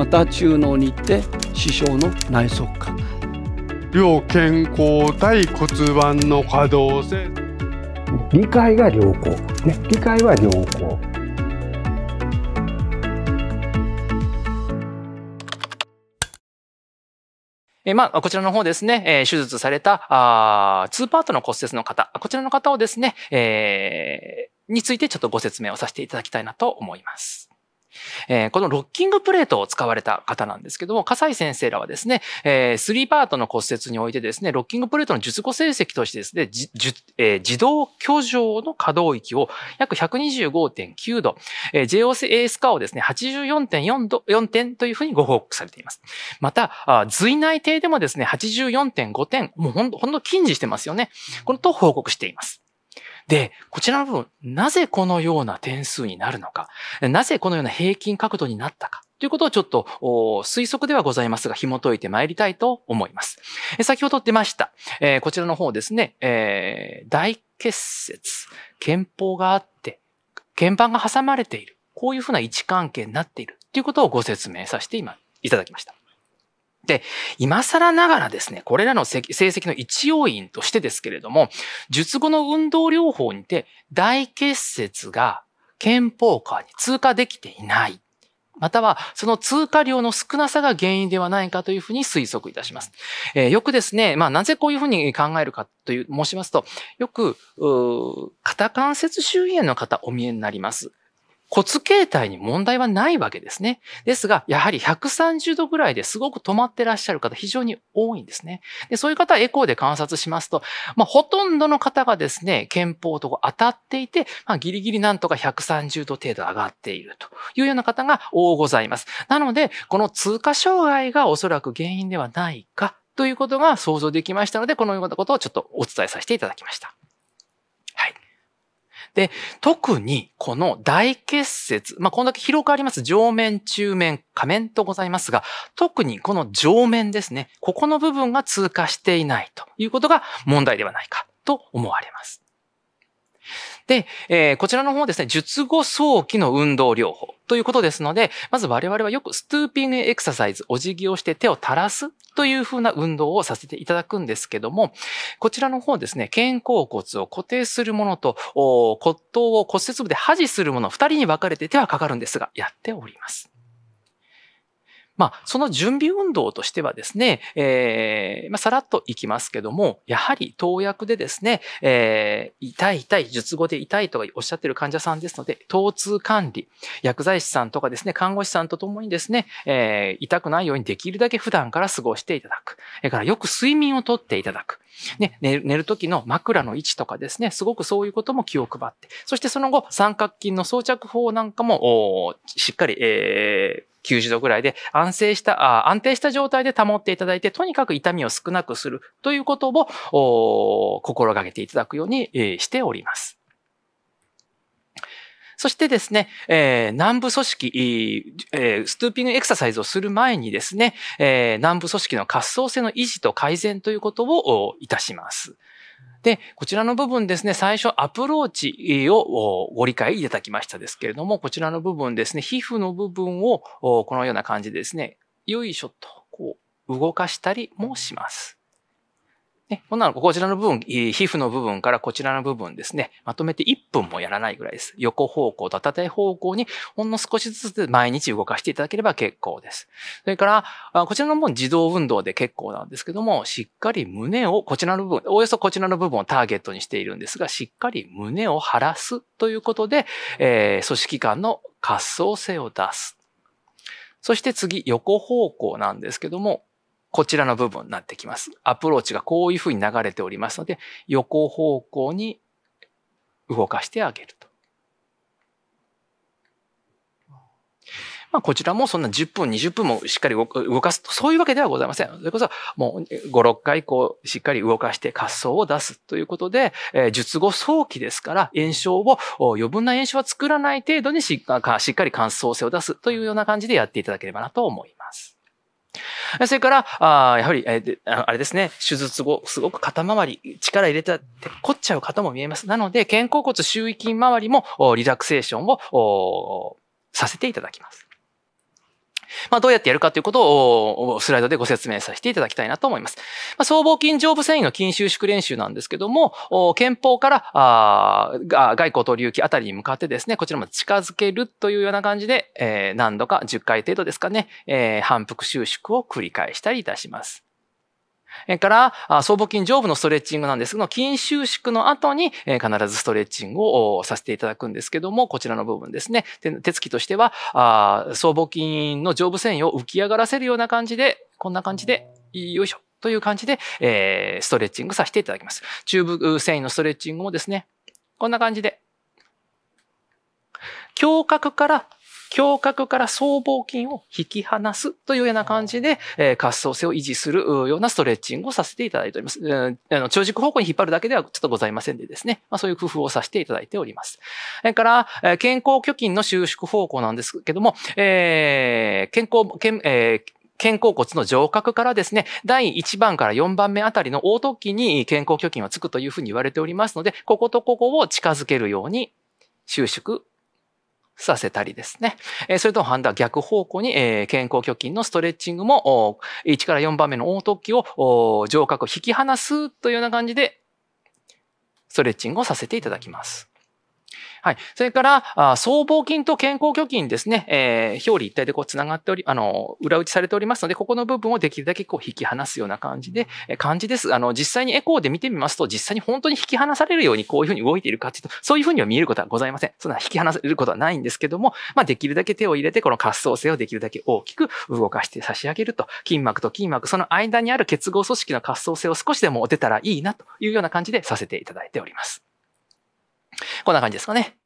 また中脳に行って視床の内側下両健康対骨盤の可動性理解が良好、ね、理解は良好えまあ、こちらの方ですね、え手術された、あ2パートの骨折の方、こちらの方をですね、えー、についてちょっとご説明をさせていただきたいなと思います。えー、このロッキングプレートを使われた方なんですけども、笠井先生らはですね、えー、3パートの骨折においてですね、ロッキングプレートの術後成績としてですね、じえー、自動居上の可動域を約125.9度、えー、JOS 化をですね、84.4度、4点というふうにご報告されています。また、髄内定でもですね、84.5点、もうほんと、ほんと禁止してますよね。このと報告しています。で、こちらの部分、なぜこのような点数になるのか、なぜこのような平均角度になったか、ということをちょっと推測ではございますが、紐解いてまいりたいと思います。先ほど出ました、えー、こちらの方ですね、えー、大結節、憲法があって、鍵盤が挟まれている、こういうふうな位置関係になっているということをご説明させて今いただきました。で、今更ながらですね、これらの成績の一要因としてですけれども、術後の運動療法にて大結節が憲法下に通過できていない。またはその通過量の少なさが原因ではないかというふうに推測いたします。えー、よくですね、まあなぜこういうふうに考えるかという申しますと、よく、肩関節周囲炎の方お見えになります。骨形態に問題はないわけですね。ですが、やはり130度ぐらいですごく止まってらっしゃる方非常に多いんですね。でそういう方エコーで観察しますと、まあ、ほとんどの方がですね、憲法と当たっていて、まあ、ギリギリなんとか130度程度上がっているというような方が多ございます。なので、この通過障害がおそらく原因ではないかということが想像できましたので、このようなことをちょっとお伝えさせていただきました。で、特にこの大結節、まあ、こんだけ広くあります上面、中面、仮面とございますが、特にこの上面ですね、ここの部分が通過していないということが問題ではないかと思われます。で、えー、こちらの方ですね、術後早期の運動療法。ということですので、まず我々はよくストゥーピングエクササイズ、お辞儀をして手を垂らすというふうな運動をさせていただくんですけども、こちらの方ですね、肩甲骨を固定するものと、骨頭を骨折部で破持するもの、二人に分かれて手はかかるんですが、やっております。まあ、その準備運動としてはですね、えー、まあ、さらっといきますけども、やはり投薬でですね、えー、痛い痛い、術後で痛いとかおっしゃってる患者さんですので、疼痛管理、薬剤師さんとかですね、看護師さんとともにですね、えー、痛くないようにできるだけ普段から過ごしていただく。それからよく睡眠をとっていただく。ね、寝る時の枕の位置とかですね、すごくそういうことも気を配って、そしてその後、三角筋の装着法なんかも、しっかり、えー、90度ぐらいで安静したあ、安定した状態で保っていただいて、とにかく痛みを少なくするということを心がけていただくように、えしております。そしてですね、えー、南部組織、えー、ストゥーピングエクササイズをする前にですね、えー、南部組織の活動性の維持と改善ということをいたします。で、こちらの部分ですね、最初アプローチをご理解いただきましたですけれども、こちらの部分ですね、皮膚の部分をこのような感じでですね、よいしょとこう動かしたりもします。ね、こんなの、こちらの部分、皮膚の部分からこちらの部分ですね、まとめて1分もやらないぐらいです。横方向と縦方向にほんの少しずつ毎日動かしていただければ結構です。それから、こちらの部分自動運動で結構なんですけども、しっかり胸を、こちらの部分、およそこちらの部分をターゲットにしているんですが、しっかり胸を張らすということで、えー、組織間の滑走性を出す。そして次、横方向なんですけども、こちらの部分になってきます。アプローチがこういうふうに流れておりますので、横方向に動かしてあげると。まあ、こちらもそんな10分、20分もしっかり動かすと、そういうわけではございません。それこそ、もう5、6回こう、しっかり動かして滑走を出すということで、えー、術後早期ですから、炎症を、余分な炎症は作らない程度にしっかり乾燥性を出すというような感じでやっていただければなと思います。それから、あやはり、えあれですね、手術後、すごく肩周り、力入れて凝っちゃう方も見えます。なので、肩甲骨周囲筋周りもリラクセーションをさせていただきます。まあ、どうやってやるかということをスライドでご説明させていただきたいなと思います。まあ、僧帽筋上部繊維の筋収縮練習なんですけども、憲法からあ外交と流器あたりに向かってですね、こちらも近づけるというような感じで、えー、何度か10回程度ですかね、えー、反復収縮を繰り返したりいたします。えから僧帽筋上部のストレッチングなんですけど筋収縮の後に必ずストレッチングをさせていただくんですけどもこちらの部分ですね手つきとしては僧帽筋の上部繊維を浮き上がらせるような感じでこんな感じでよいしょという感じで、えストレッチングさせていただきます中部繊維のストレッチングもですねこんな感じで胸郭から胸郭から僧帽筋を引き離すというような感じで、えー、滑走性を維持するようなストレッチングをさせていただいております。うん、あの長軸方向に引っ張るだけではちょっとございませんでですね、まあ、そういう工夫をさせていただいております。それから、えー、健康虚筋の収縮方向なんですけども、えー、健康、健えー肩甲骨の上角からですね、第1番から4番目あたりの凹凸器に肩甲虚筋はつくというふうに言われておりますので、こことここを近づけるように収縮させたりですね。えそれとの反対は逆方向に、え健康虚筋のストレッチングも、1から4番目の凹凸器を、上角を引き離すというような感じで、ストレッチングをさせていただきます。はい。それから、僧帽筋と健康虚筋ですね、えー、表裏一体でこう繋がっており、あの、裏打ちされておりますので、ここの部分をできるだけこう引き離すような感じで、えー、感じです。あの、実際にエコーで見てみますと、実際に本当に引き離されるようにこういうふうに動いているかというと、そういうふうには見えることはございません。そんな引き離されることはないんですけども、まあ、できるだけ手を入れて、この滑走性をできるだけ大きく動かして差し上げると、筋膜と筋膜、その間にある結合組織の滑走性を少しでも出たらいいなというような感じでさせていただいております。こんな感じですかね。